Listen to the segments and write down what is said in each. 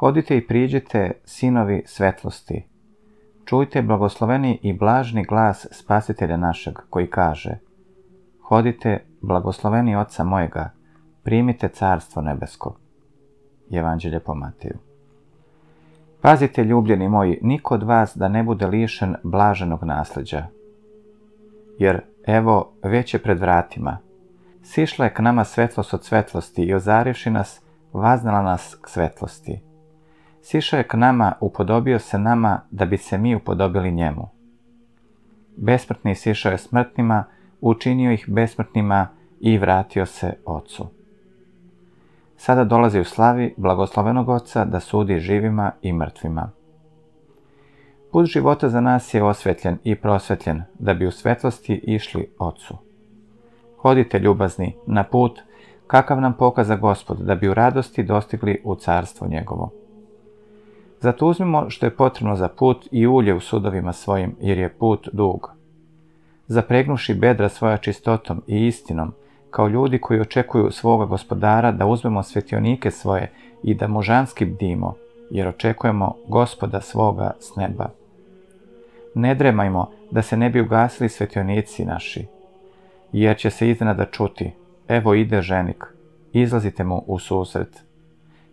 Hodite i priđite, sinovi svetlosti. Čujte blagosloveni i blažni glas spasitelja našeg, koji kaže Hodite, blagosloveni oca mojega, primite carstvo nebesko. Evanđelje po Mateju. Pazite, ljubljeni moji, niko od vas da ne bude lišen blaženog nasljeđa. Jer, evo, već je pred vratima. Sišla je k nama svetlost od svetlosti i ozarivši nas, vaznala nas k svetlosti. Sišao je k nama, upodobio se nama, da bi se mi upodobili njemu. Besmrtni sišao je smrtnima, učinio ih besmrtnima i vratio se ocu. Sada dolazi u slavi blagoslovenog oca da sudi živima i mrtvima. Put života za nas je osvetljen i prosvetljen, da bi u svetlosti išli ocu. Hodite ljubazni na put, kakav nam pokaza gospod, da bi u radosti dostigli u carstvo njegovo. Zato uzmimo što je potrebno za put i ulje u sudovima svojim, jer je put dug. Zapregnuši bedra svoja čistotom i istinom, kao ljudi koji očekuju svoga gospodara da uzmemo svetionike svoje i da mužanski bdimo, jer očekujemo gospoda svoga s neba. Ne dremajmo da se ne bi ugasili svetionici naši, jer će se da čuti, evo ide ženik, izlazite mu u susret.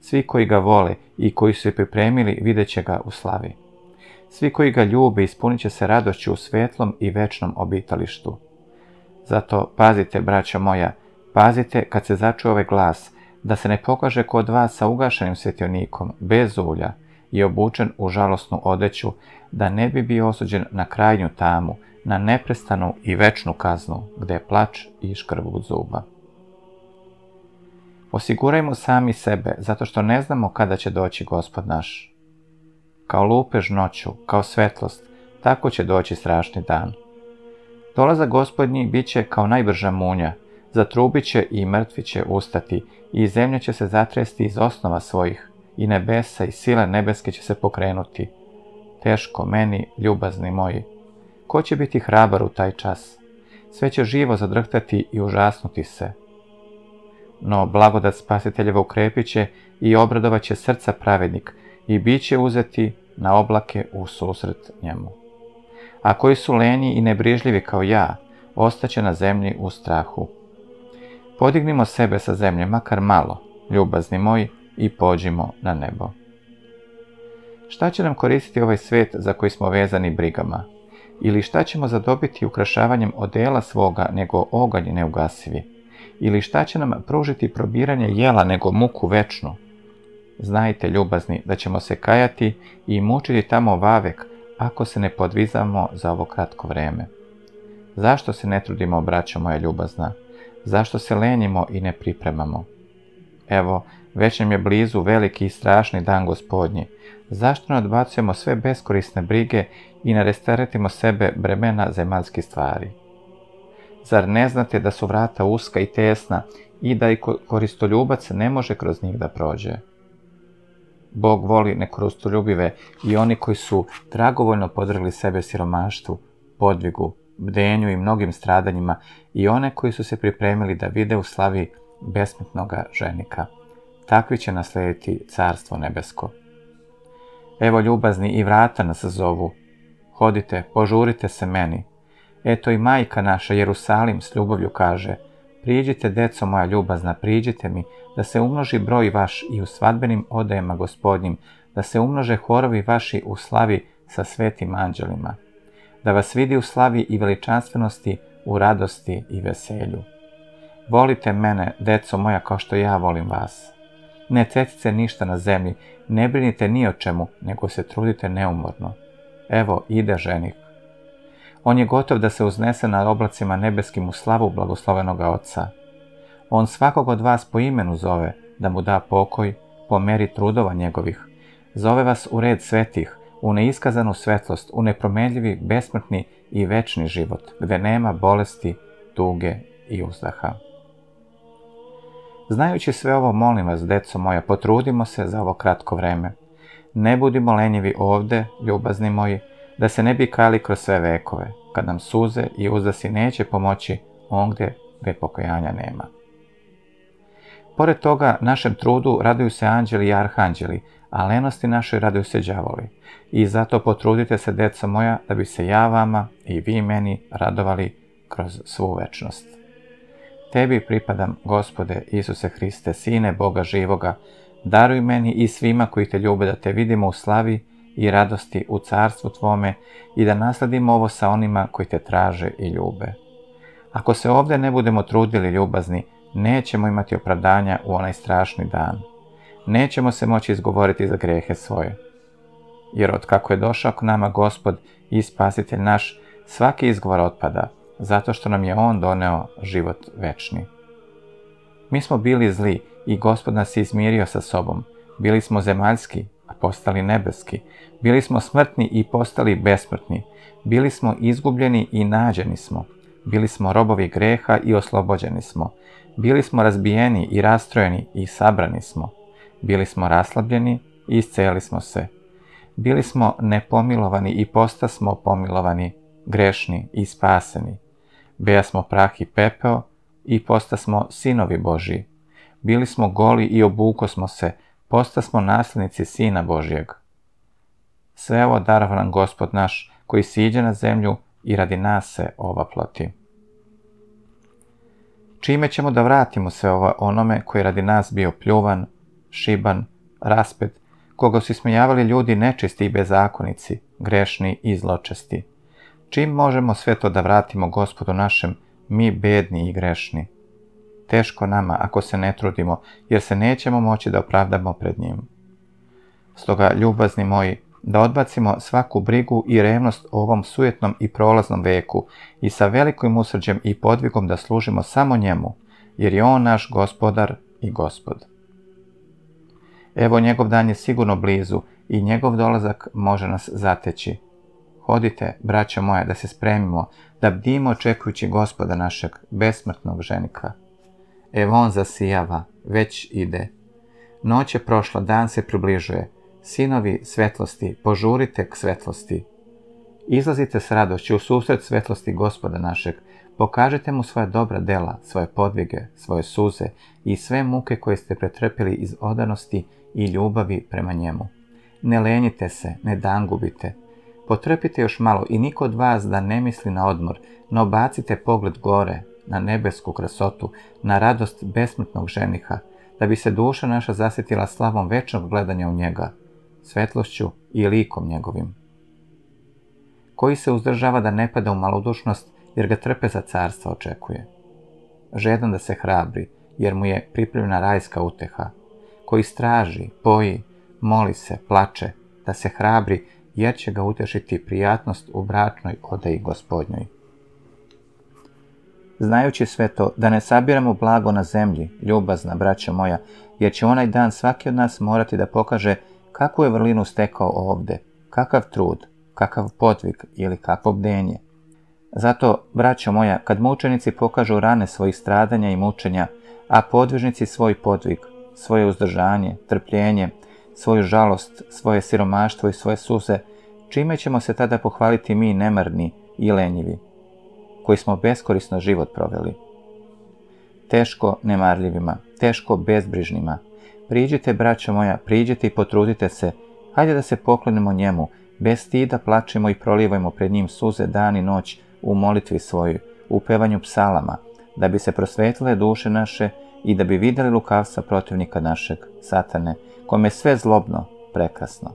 Svi koji ga vole i koji su je pripremili vidjet će ga u slavi. Svi koji ga ljube ispunit će se radošću u svetlom i večnom obitalištu. Zato pazite, braćo moja, pazite kad se začuje ovaj glas, da se ne pokaže kod vas sa ugašenim svetionikom, bez ulja, i obučen u žalosnu odeću, da ne bi bio osuđen na krajnju tamu, na neprestanu i večnu kaznu, gde je plač i škrbu zuba. Osigurajmo sami sebe, zato što ne znamo kada će doći gospod naš. Kao lupež noću, kao svetlost, tako će doći strašni dan. Dolaza gospodnji bit će kao najbrža munja, zatrubit će i mrtvi će ustati i zemlja će se zatresti iz osnova svojih i nebesa i sile nebeske će se pokrenuti. Teško meni, ljubazni moji. Ko će biti hrabar u taj čas? Sve će živo zadrhtati i užasnuti se. No blagodat spasiteljeva ukrepiće i obradovaće srca pravednik i bit će uzeti na oblake u susret njemu. A koji su lenji i nebrižljivi kao ja, ostaće na zemlji u strahu. Podignimo sebe sa zemlje, makar malo, ljubazni moji, i pođimo na nebo. Šta će nam koristiti ovaj svet za koji smo vezani brigama? Ili šta ćemo zadobiti ukrašavanjem odela svoga nego oganj neugasivi? ili šta će nam pružiti probiranje jela nego muku večnu? Znajte, ljubazni, da ćemo se kajati i mučiti tamo vavek ako se ne podvizamo za ovo kratko vreme. Zašto se ne trudimo, braćo moja ljubazna? Zašto se lenjimo i ne pripremamo? Evo, već nam je blizu veliki i strašni dan gospodnji. Zašto ne odbacujemo sve beskorisne brige i ne restaretimo sebe bremena zemaljskih stvari? Zar ne znate da su vrata uska i tesna i da i koristoljubac ne može kroz njih da prođe? Bog voli nekoristoljubive i oni koji su dragovoljno podrgli sebe siromaštvu, podvigu, bdenju i mnogim stradanjima i one koji su se pripremili da vide u slavi besmetnoga ženika. Takvi će naslediti carstvo nebesko. Evo ljubazni i vrata nas zovu. Hodite, požurite se meni, Eto i majka naša Jerusalim s ljubavlju kaže, priđite deco moja ljubazna, priđite mi, da se umnoži broj vaš i u svadbenim odajama gospodnjim, da se umnože horovi vaši u slavi sa svetim anđelima, da vas vidi u slavi i veličanstvenosti, u radosti i veselju. Volite mene, deco moja, kao što ja volim vas. Ne tretite ništa na zemlji, ne brinite ni o čemu, nego se trudite neumorno. Evo, ide ženik. On je gotov da se uznese na oblacima nebeskim u slavu blagoslovenog Oca. On svakog od vas po imenu zove, da mu da pokoj, po meri trudova njegovih. Zove vas u red svetih, u neiskazanu svetlost, u nepromenljivi, besmrtni i večni život, gde nema bolesti, tuge i uzdaha. Znajući sve ovo, molim vas, deco moja, potrudimo se za ovo kratko vreme. Ne budimo lenjivi ovde, ljubazni moji, da se ne bi kajali kroz sve vekove, kad nam suze i uzdasi neće pomoći ondje gde pokajanja nema. Pored toga, našem trudu raduju se anđeli i arhanđeli, a lenosti našoj raduju se đavoli. I zato potrudite se, deca moja, da bi se ja vama i vi meni radovali kroz svu večnost. Tebi pripadam, gospode Isuse Hriste, sine Boga živoga, daruj meni i svima koji te ljube da te vidimo u slavi i radosti u carstvu Tvome i da nasledimo ovo sa onima koji te traže i ljube. Ako se ovde ne budemo trudili ljubazni, nećemo imati opravdanja u onaj strašni dan. Nećemo se moći izgovoriti za grehe svoje. Jer od kako je došao k nama gospod i spasitelj naš, svaki izgovor otpada, zato što nam je on doneo život večni. Mi smo bili zli i gospod nas je izmirio sa sobom. Bili smo zemaljski, a postali nebeski. Bili smo smrtni i postali besmrtni. Bili smo izgubljeni i nađeni smo. Bili smo robovi greha i oslobođeni smo. Bili smo razbijeni i rastrojeni i sabrani smo. Bili smo raslabljeni i isceli smo se. Bili smo nepomilovani i posta smo pomilovani, grešni i spaseni. Beja smo prah i pepeo i posta smo sinovi Božiji. Bili smo goli i obuko smo se, postasmo naslednici Sina Božjeg. Sve ovo darava nam Gospod naš, koji siđe na zemlju i radi nas se ova ploti. Čime ćemo da vratimo sve ovo onome koji radi nas bio pljuvan, šiban, raspet, koga su ismijavali ljudi nečisti i bezakonici, grešni i zločesti. Čim možemo sve to da vratimo gospodu našem, mi bedni i grešni? teško nama ako se ne trudimo, jer se nećemo moći da opravdamo pred njim. Stoga, ljubazni moji, da odbacimo svaku brigu i revnost o ovom sujetnom i prolaznom veku i sa velikim usrđem i podvigom da služimo samo njemu, jer je on naš gospodar i gospod. Evo njegov dan je sigurno blizu i njegov dolazak može nas zateći. Hodite, braćo moja, da se spremimo, da bdimo očekujući gospoda našeg, besmrtnog ženika. Evo on zasijava, već ide. Noć je prošla, dan se približuje. Sinovi svetlosti, požurite k svetlosti. Izlazite s radošću u susret svetlosti gospoda našeg. Pokažite mu svoja dobra dela, svoje podvige, svoje suze i sve muke koje ste pretrpili iz odanosti i ljubavi prema njemu. Ne lenjite se, ne dangubite. Potrpite još malo i niko od vas da ne misli na odmor, no bacite pogled gore, na nebesku krasotu, na radost besmrtnog ženiha, da bi se duša naša zasjetila slavom večnog gledanja u njega, svetlošću i likom njegovim. Koji se uzdržava da ne pada u malodušnost, jer ga trpe za carstvo očekuje. Žedan da se hrabri, jer mu je pripremljena rajska uteha, koji straži, poji, moli se, plače, da se hrabri, jer će ga utešiti prijatnost u bračnoj odeji gospodnjoj. Znajući sve to, da ne sabiramo blago na zemlji, ljubazna braća moja, jer će onaj dan svaki od nas morati da pokaže kakvu je vrlinu stekao ovde, kakav trud, kakav podvig ili kakvo bdenje. Zato, braćo moja, kad mučenici pokažu rane svojih stradanja i mučenja, a podvižnici svoj podvig, svoje uzdržanje, trpljenje, svoju žalost, svoje siromaštvo i svoje suze, čime ćemo se tada pohvaliti mi nemarni i lenjivi? koji smo beskorisno život proveli. Teško nemarljivima, teško bezbrižnima. Priđite, braćo moja, priđite i potrudite se. Hajde da se poklonimo njemu, bez stida plačemo i prolivajmo pred njim suze dan i noć u molitvi svojoj, u pevanju psalama, da bi se prosvetile duše naše i da bi videli lukavca protivnika našeg, satane, kome je sve zlobno, prekrasno.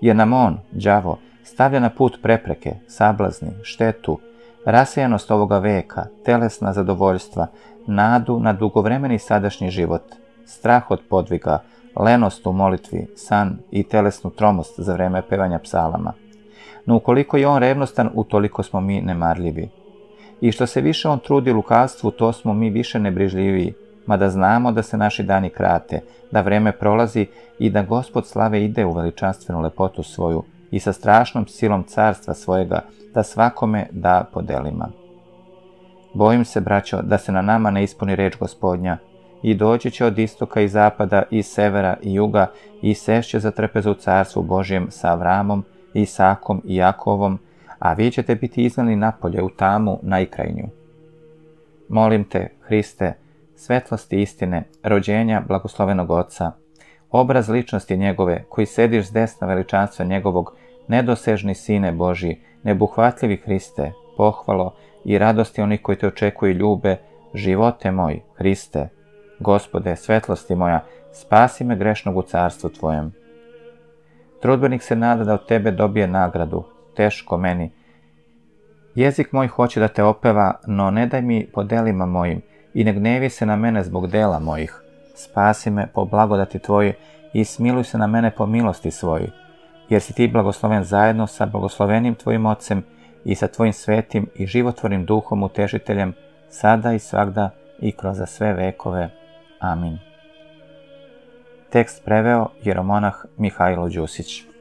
Jer nam on, đavo, stavlja na put prepreke, sablazni, štetu, Rasijanost ovoga veka, telesna zadovoljstva, nadu na dugovremeni sadašnji život, strah od podviga, lenost u molitvi, san i telesnu tromost za vreme pevanja psalama. No ukoliko je on revnostan, utoliko smo mi nemarljivi. I što se više on trudi lukavstvu, to smo mi više nebrižljiviji, mada znamo da se naši dani krate, da vreme prolazi i da gospod slave ide u veličanstvenu lepotu svoju, i sa strašnom silom carstva svojega da svakome da podelima. Bojim se, braćo, da se na nama ne ispuni reč gospodnja i doći će od istoka i zapada i severa i juga i sešće za trpezu u carstvu Božijem sa Avramom, Isakom i Jakovom, a vi ćete biti iznani napolje u tamu najkrajnju. Molim te, Hriste, svetlosti istine, rođenja blagoslovenog Oca, obraz ličnosti njegove, koji sediš s desna veličanstva njegovog, Nedosežni sine Boži, nebuhvatljivi Hriste, pohvalo i radosti onih koji te očekuju i ljube, živote moj, Hriste, gospode, svetlosti moja, spasi me grešnog u carstvu Tvojem. Trudbenik se nada da od Tebe dobije nagradu, teško meni. Jezik moj hoće da te opeva, no ne daj mi po delima mojim i ne gnevi se na mene zbog dela mojih. Spasi me po blagodati Tvojoj i smiluj se na mene po milosti svojoj jer si ti blagosloven zajedno sa blagoslovenim tvojim ocem i sa tvojim svetim i životvornim duhom utešiteljem, sada i svagda i kroz za sve vekove. Amin. Tekst preveo jeromonah Mihajlo Đusić.